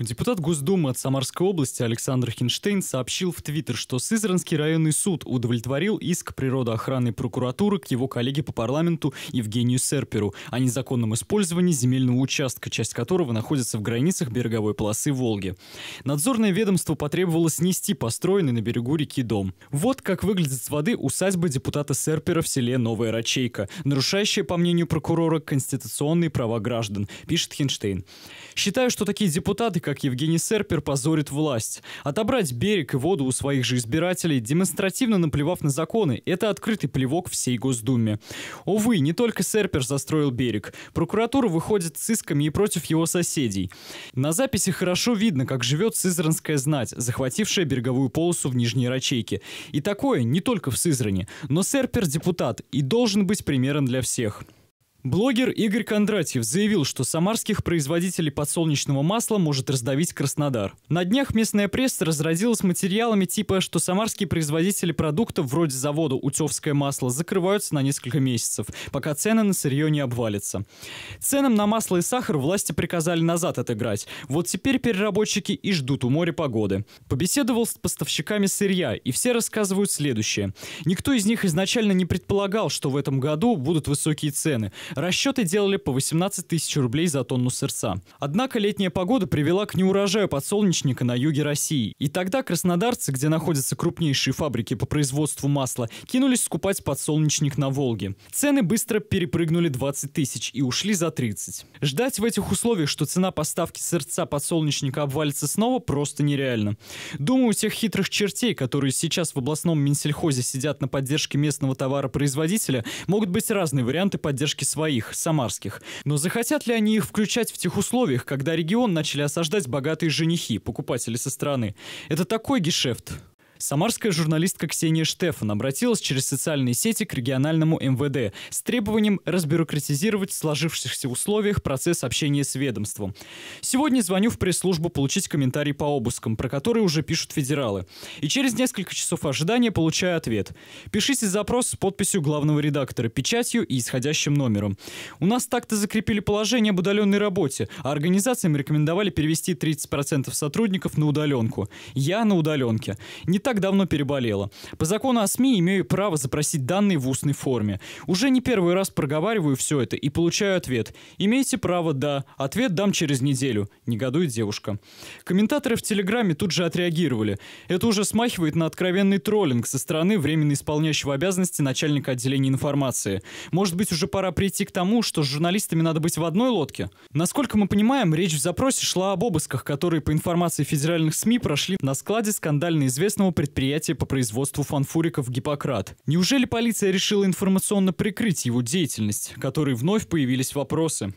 Депутат Госдумы от Самарской области Александр Хинштейн сообщил в Твиттер, что Сызранский районный суд удовлетворил иск природоохранной прокуратуры к его коллеге по парламенту Евгению Серперу о незаконном использовании земельного участка, часть которого находится в границах береговой полосы Волги. Надзорное ведомство потребовало снести построенный на берегу реки дом. Вот как выглядит с воды усадьба депутата Серпера в селе Новая Рачейка, нарушающая, по мнению прокурора, конституционные права граждан, пишет Хинштейн. Считаю, что такие депутаты, как Евгений Серпер позорит власть. Отобрать берег и воду у своих же избирателей, демонстративно наплевав на законы, это открытый плевок всей Госдуме. Увы, не только Серпер застроил берег. Прокуратура выходит с исками и против его соседей. На записи хорошо видно, как живет сызранская знать, захватившая береговую полосу в Нижней Рачейке. И такое не только в Сызране. Но Серпер депутат и должен быть примером для всех. Блогер Игорь Кондратьев заявил, что самарских производителей подсолнечного масла может раздавить Краснодар. На днях местная пресса разразилась материалами типа, что самарские производители продуктов вроде завода «Утевское масло» закрываются на несколько месяцев, пока цены на сырье не обвалятся. Ценам на масло и сахар власти приказали назад отыграть. Вот теперь переработчики и ждут у моря погоды. Побеседовал с поставщиками сырья, и все рассказывают следующее. Никто из них изначально не предполагал, что в этом году будут высокие цены – Расчеты делали по 18 тысяч рублей за тонну сырца. Однако летняя погода привела к неурожаю подсолнечника на юге России. И тогда краснодарцы, где находятся крупнейшие фабрики по производству масла, кинулись скупать подсолнечник на Волге. Цены быстро перепрыгнули 20 тысяч и ушли за 30. Ждать в этих условиях, что цена поставки сырца подсолнечника обвалится снова, просто нереально. Думаю, у тех хитрых чертей, которые сейчас в областном Минсельхозе сидят на поддержке местного товаропроизводителя, могут быть разные варианты поддержки с своих, самарских. Но захотят ли они их включать в тех условиях, когда регион начали осаждать богатые женихи, покупатели со стороны? Это такой гешефт. Самарская журналистка Ксения Штефан обратилась через социальные сети к региональному МВД с требованием разбюрократизировать в сложившихся условиях процесс общения с ведомством. Сегодня звоню в пресс-службу получить комментарий по обыскам, про которые уже пишут федералы. И через несколько часов ожидания получаю ответ. Пишите запрос с подписью главного редактора, печатью и исходящим номером. У нас так-то закрепили положение об удаленной работе, а организациям рекомендовали перевести 30% сотрудников на удаленку. Я на удаленке. Не так так давно переболела. По закону о СМИ имею право запросить данные в устной форме. Уже не первый раз проговариваю все это и получаю ответ. Имеете право, да. Ответ дам через неделю. Негодует девушка. Комментаторы в Телеграме тут же отреагировали. Это уже смахивает на откровенный троллинг со стороны временно исполняющего обязанности начальника отделения информации. Может быть, уже пора прийти к тому, что с журналистами надо быть в одной лодке? Насколько мы понимаем, речь в запросе шла об обысках, которые, по информации федеральных СМИ, прошли на складе скандально известного предприятие по производству фанфуриков «Гиппократ». Неужели полиция решила информационно прикрыть его деятельность, которой вновь появились вопросы?